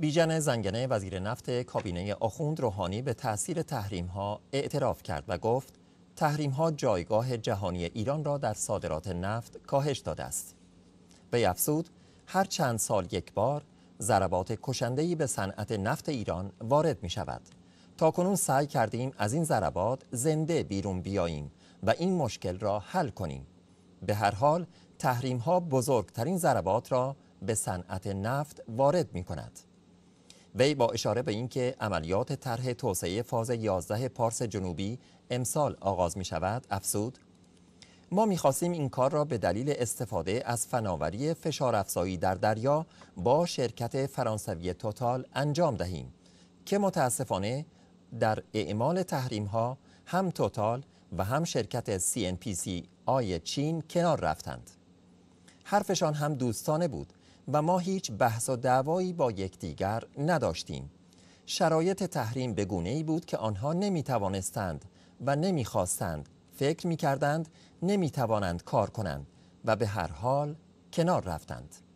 بیژن زنگنه وزیر نفت کابینه آخوند روحانی به تاثیر تحریم ها اعتراف کرد و گفت تحریم ها جایگاه جهانی ایران را در صادرات نفت کاهش داده است. به افزود هر چند سال یک بار ضربات کشنده‌ای به صنعت نفت ایران وارد می شود. تا کنون سعی کردیم از این ضربات زنده بیرون بیاییم و این مشکل را حل کنیم. به هر حال تحریم ها بزرگترین ضربات را به صنعت نفت وارد می کند. وی با اشاره به اینکه عملیات طرح توسعه فاز 11 پارس جنوبی امسال آغاز می شود افزود ما میخواستیم این کار را به دلیل استفاده از فناوری فشار افزایی در دریا با شرکت فرانسوی توتال انجام دهیم که متاسفانه در اعمال تحریم ها هم توتال و هم شرکت CNPC آی چین کنار رفتند حرفشان هم دوستانه بود و ما هیچ بحث و دعوایی با یکدیگر نداشتیم. شرایط تحریم به گونه ای بود که آنها نمی توانستند و نمی خواستند. فکر می کردند نمی توانند کار کنند و به هر حال کنار رفتند.